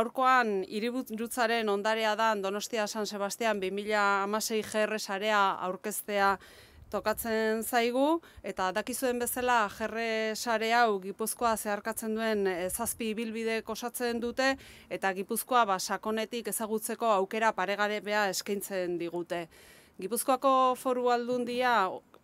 gaurkoan iributzaren ondarea da Donostia San Sebastian 2016 GR sarea aurkeztea tokatzen zaigu eta dakizuen bezala GR sare hau Gipuzkoa zeharkatzen duen eh, zazpi ibilbide kosatzen dute eta Gipuzkoa ba sakonetik ezagutzeko aukera paregarebea eskaintzen digute. Gipuzkoako foru aldundia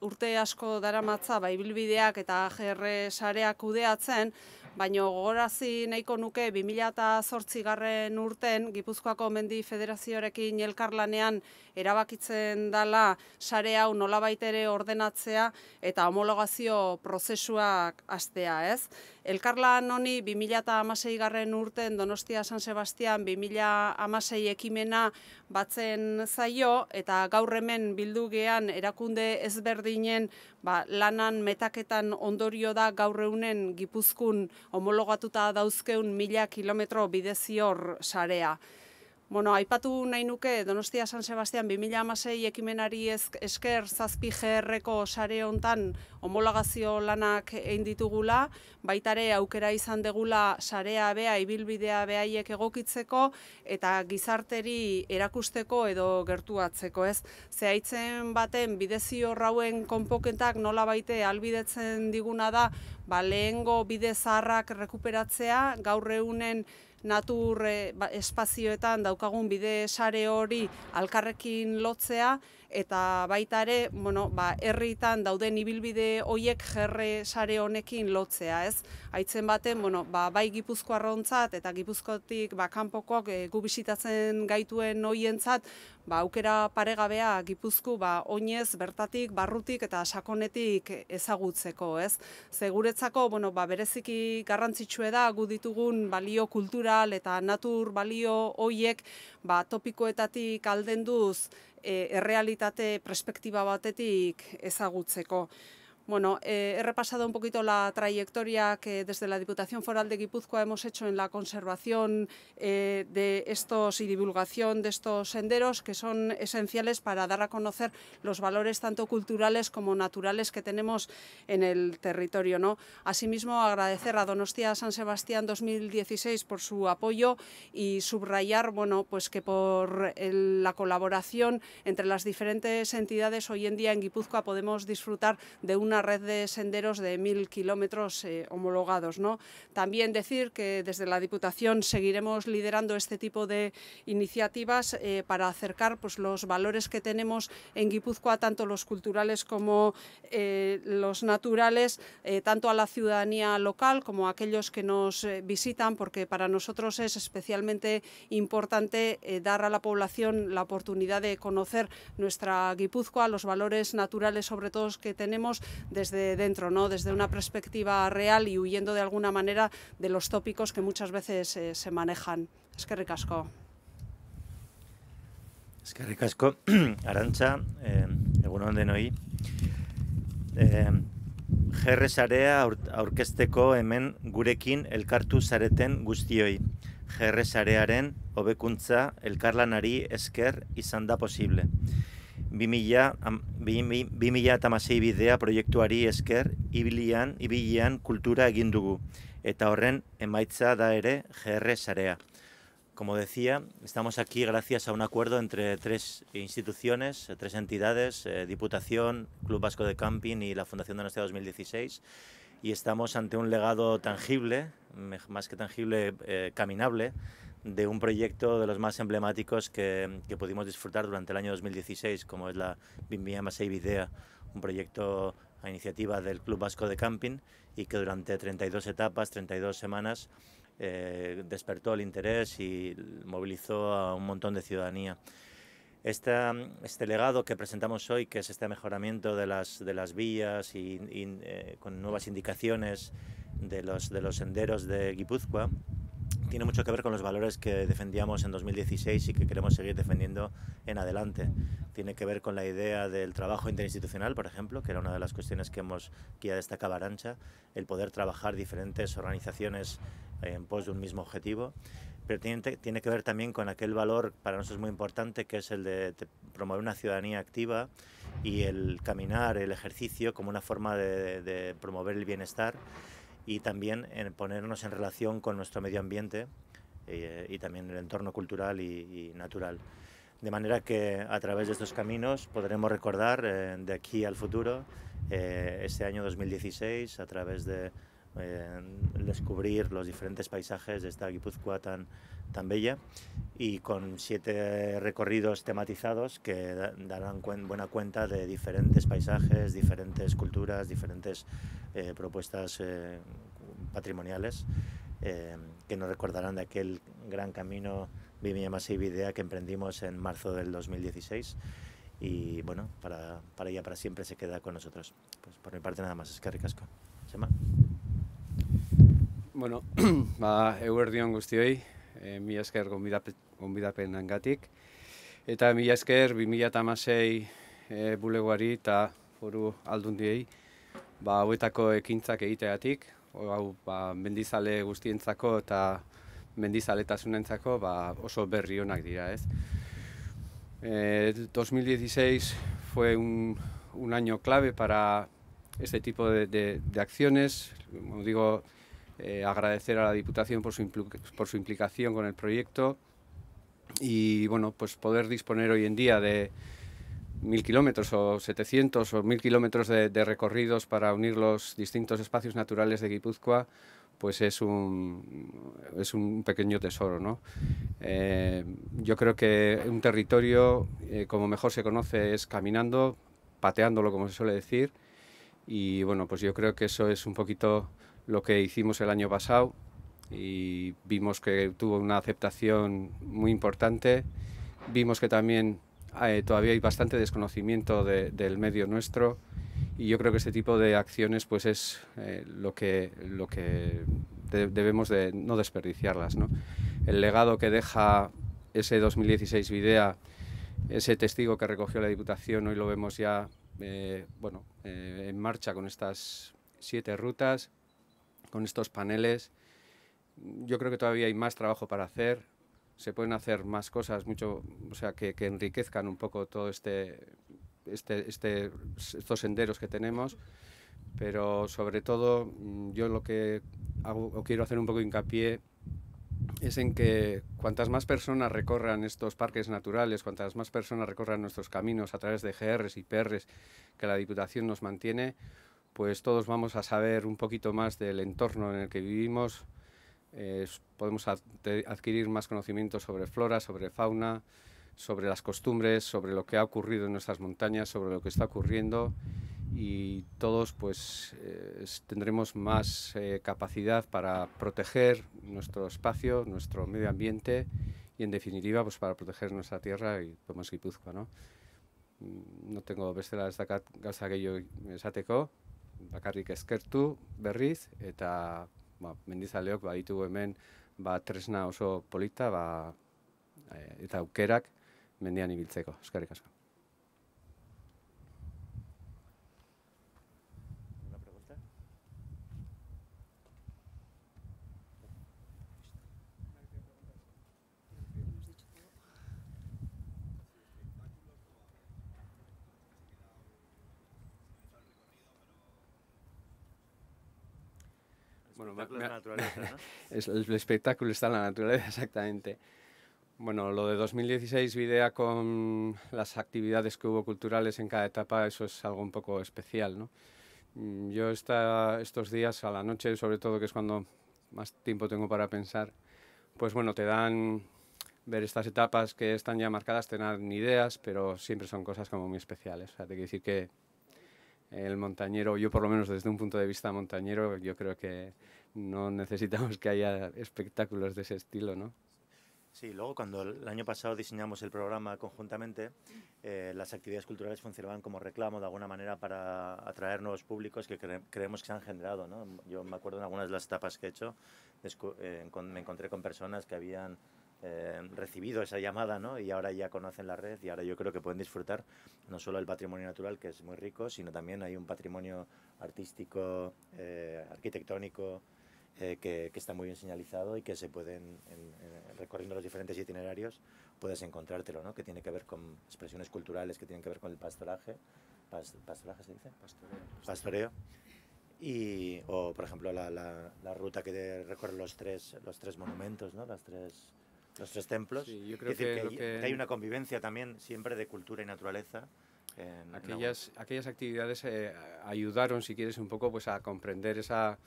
urte asko daramatza ba ibilbideak eta GR sareak kudeatzen, baino gogorazi nahiko nuke 2008 garren urten Gipuzkoako Mendi Federazioarekin elkarlanean erabakitzen dala sare hau nola ere ordenatzea eta homologazio prozesuak astea, ez? Elkarlan honi 2016 garren urten Donostia San Sebastian 2016 ekimena batzen zaio eta gaur hemen bildu gean erakunde ezberdinen ba, lanan metaketan ondorio da gaur eunen gipuzkun homologatuta dauzkeun mila kilometro bidezior sarea. Bueno, aipatu nahi nuke Donostia San Sebastian 2016 ekimenari esker zazpi GR-ko sare hontan homologazio lanak egin ditugula, baitare aukera izan degula sarea bea ibilbidea behaiek egokitzeko eta gizarteri erakusteko edo gertuatzeko, ez? Zeaitzen baten bidezio rauen konpoketak nola baite albidetzen diguna da, ba, lehengo bidezarrak rekuperatzea, gaur natur eh, ba, espazioetan daukagun bide sare hori alkarrekin lotzea, eta baita ere, bueno, ba, herritan dauden ibilbide hoiek jerre sare honekin lotzea, ez? Aitzen baten, bueno, ba, bai Gipuzko arrontzat eta Gipuzkotik ba kanpokoak e, gu bisitatzen gaituen hoientzat, ba aukera paregabea Gipuzku ba oinez bertatik, barrutik eta sakonetik ezagutzeko, ez? Seguretzako, bueno, ba bereziki garrantzitsua da gu ditugun balio kultura eta natur balio hoiek ba, topikoetatik aldenduz e, errealitate perspektiba batetik ezagutzeko. Bueno, eh, he repasado un poquito la trayectoria que desde la Diputación Foral de Guipúzcoa hemos hecho en la conservación eh, de estos y divulgación de estos senderos que son esenciales para dar a conocer los valores tanto culturales como naturales que tenemos en el territorio. ¿no? Asimismo, agradecer a Donostia San Sebastián 2016 por su apoyo y subrayar bueno, pues que por la colaboración entre las diferentes entidades hoy en día en Guipúzcoa podemos disfrutar de una una red de senderos de mil kilómetros eh, homologados. ¿no? También decir que desde la Diputación seguiremos liderando este tipo de iniciativas eh, para acercar pues, los valores que tenemos en Guipúzcoa, tanto los culturales como eh, los naturales, tanto a la ciudadanía local como a aquellos que nos visitan, porque para nosotros es especialmente importante dar a la población la oportunidad de conocer nuestra Guipúzcoa, los valores naturales sobre todo que tenemos, desde dentro, ¿no? desde una perspectiva real y huyendo de alguna manera de los tópicos que muchas veces eh, se manejan. Es que ricasco. Es que ricasco, Arantxa, eh, egunon denoi. Eh, sarea aur aurkezteko hemen gurekin elkartu zareten guztioi. GR sarearen hobekuntza elkarlanari esker izan posible. Vimilla mila, eta masei bidea proiektuari esker ibilian, ibilian kultura egin dugu, eta horren emaitza da GR sarea. Como decía, estamos aquí gracias a un acuerdo entre tres instituciones, tres entidades, eh, Diputación, Club Vasco de Camping y la Fundación de Nuestra 2016, y estamos ante un legado tangible, más que tangible, eh, caminable, de un proyecto de los más emblemáticos que, que pudimos disfrutar durante el año 2016, como es la Bimbiama Save un proyecto a iniciativa del Club Vasco de Camping y que durante 32 etapas, 32 semanas, eh, despertó el interés y movilizó a un montón de ciudadanía. este legado que presentamos hoy, que es este mejoramiento de las, de las vías y, eh, con nuevas indicaciones de los, de los senderos de Guipúzcoa, tiene mucho que ver con los valores que defendíamos en 2016 y que queremos seguir defendiendo en adelante. Tiene que ver con la idea del trabajo interinstitucional, por ejemplo, que era una de las cuestiones que, hemos, que ya destacaba Arancha, el poder trabajar diferentes organizaciones en pos de un mismo objetivo. Pero tiene, que ver también con aquel valor, para nosotros es muy importante, que es el de, promover una ciudadanía activa y el caminar, el ejercicio como una forma de promover el bienestar y también en ponernos en relación con nuestro medio ambiente eh, y también el entorno cultural y, natural. De manera que a través de estos caminos podremos recordar eh, de aquí al futuro, eh, este año 2016, a través de descubrir los diferentes paisajes de esta Guipúzcoa tan, tan bella y con siete recorridos tematizados que darán buena cuenta de diferentes paisajes, diferentes culturas, diferentes eh, propuestas eh, patrimoniales eh, que nos recordarán de aquel gran camino Vimia y Idea que emprendimos en marzo del 2016 y bueno, para, para ella para siempre se queda con nosotros. Pues por mi parte nada más, es que se va Bueno, ba, eguer dion guztioi, e, eh, mi esker gombidapen angatik, eta mi esker 2006 e, eh, bulegoari eta foru aldundiei, ba, hauetako ekintzak egiteatik, hau, ba, mendizale guztientzako eta mendizaletasunentzako ba, oso berri onak dira, ez? E, eh, 2016 fue un, un año clave para este tipo de, de, de acciones, como digo, Eh, agradecer a la Diputación por su, implicación con el proyecto y bueno, pues poder disponer hoy en día de mil kilómetros o 700 o mil kilómetros de, recorridos para unir los distintos espacios naturales de Guipúzcoa, pues es un, es un pequeño tesoro. Eh, yo creo que un territorio, eh, como mejor se conoce, es caminando, pateándolo, como se suele decir, y bueno, pues yo creo que eso es un poquito lo que hicimos el año pasado y vimos que tuvo una aceptación muy importante. Vimos que también eh, todavía hay bastante desconocimiento del medio nuestro y yo creo que este tipo de acciones pues es eh, lo que, lo que debemos de no desperdiciarlas. ¿no? El legado que deja ese 2016 Videa, ese testigo que recogió la Diputación, hoy lo vemos ya eh, bueno, en marcha con estas siete rutas, con estos paneles. Yo creo que todavía hay más trabajo para hacer. Se pueden hacer más cosas, mucho, o sea, que, enriquezcan un poco todo este, este, este, estos senderos que tenemos. Pero sobre todo, mm, yo lo que quiero hacer un poco hincapié es en que cuantas más personas recorran estos parques naturales, cuantas más personas recorran nuestros caminos a través de GRs y PRs que la Diputación nos mantiene, pues todos vamos a saber un poquito más del entorno en el que vivimos, eh, podemos adquirir más conocimiento sobre flora, sobre fauna, sobre las costumbres, sobre lo que ha ocurrido en nuestras montañas, sobre lo que está ocurriendo y todos pues eh, tendremos más eh, capacidad para proteger nuestro espacio, nuestro medio ambiente y en definitiva pues para proteger nuestra tierra y Pumas Guipúzcoa, ¿no? Mm, no tengo casa que yo me sateco. bakarrik eskertu berriz eta ba, mendizaleok baditugu hemen ba, tresna oso polita ba, eh, eta aukerak mendian ibiltzeko. Eskerrik asko. bueno, el espectáculo está en la naturaleza, exactamente. Bueno, lo de 2016, Videa, con las actividades que hubo culturales en cada etapa, eso es algo un poco especial, ¿no? Mm, yo esta, estos días, a la noche, sobre todo, que es cuando más tiempo tengo para pensar, pues bueno, te dan ver estas etapas que están ya marcadas, te dan ideas, pero siempre son cosas como muy especiales. O sea, te quiero decir que el montañero, yo por lo menos desde un punto de vista montañero, yo creo que no necesitamos que haya espectáculos de ese estilo, ¿no? Sí, luego cuando el año pasado diseñamos el programa conjuntamente, eh, las actividades culturales funcionaban como reclamo de alguna manera para atraer nuevos públicos que creemos que se han generado. ¿no? Yo me acuerdo en algunas de las etapas que he hecho, eh, me encontré con personas que habían eh, recibido esa llamada, ¿no? Y ahora ya conocen la red y ahora yo creo que pueden disfrutar no solo el patrimonio natural, que es muy rico, sino también hay un patrimonio artístico, eh, arquitectónico, eh, que, que, está muy bien señalizado y que se pueden, recorriendo los diferentes itinerarios, puedes encontrártelo, ¿no? Que tiene que ver con expresiones culturales, que tienen que ver con el pastoraje, ¿Pastoreo se dice? Pastoreo. Pastoreo. Y, o, por ejemplo, la, la, la ruta que recorre los tres, los tres monumentos, ¿no? Las tres los tres templos. yo creo es decir, que, hay, una convivencia también siempre de cultura y naturaleza. En, aquellas, aquellas actividades eh, ayudaron, si quieres, un poco pues, a comprender esa,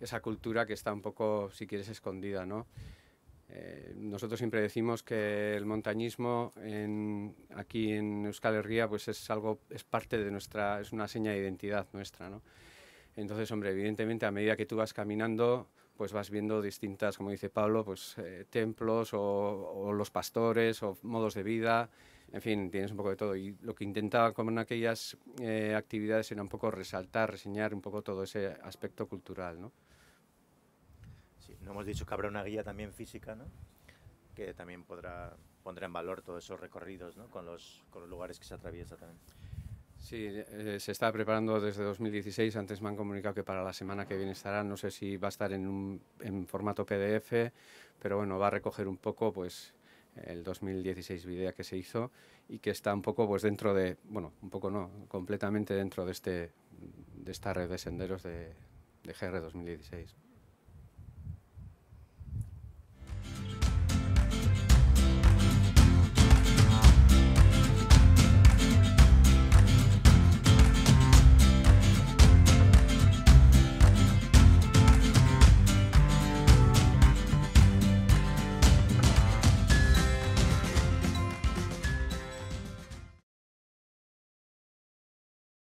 esa cultura que está un poco, si quieres, escondida. ¿no? Eh, nosotros siempre decimos que el montañismo en, aquí en Euskal Herria pues, es, algo, es parte de nuestra, es una seña de identidad nuestra. ¿no? Entonces, hombre, evidentemente a medida que tú vas caminando, pues vas viendo distintas, como dice Pablo, pues eh, templos o, los pastores o modos de vida, en fin, tienes un poco de todo. Y lo que intentaba con aquellas eh, actividades era un poco resaltar, reseñar un poco todo ese aspecto cultural, ¿no? Sí, no hemos dicho que habrá una guía también física, ¿no? Que también podrá pondrá en valor todos esos recorridos, ¿no? Con los, con los lugares que se atraviesa también. Sí, eh, se está preparando desde 2016. Antes me han comunicado que para la semana que viene estará. No sé si va a estar en, un, en formato PDF, pero bueno, va a recoger un poco pues el 2016 video que se hizo y que está un poco pues dentro de, bueno, un poco no, completamente dentro de, este, de esta red de senderos de, de GR 2016.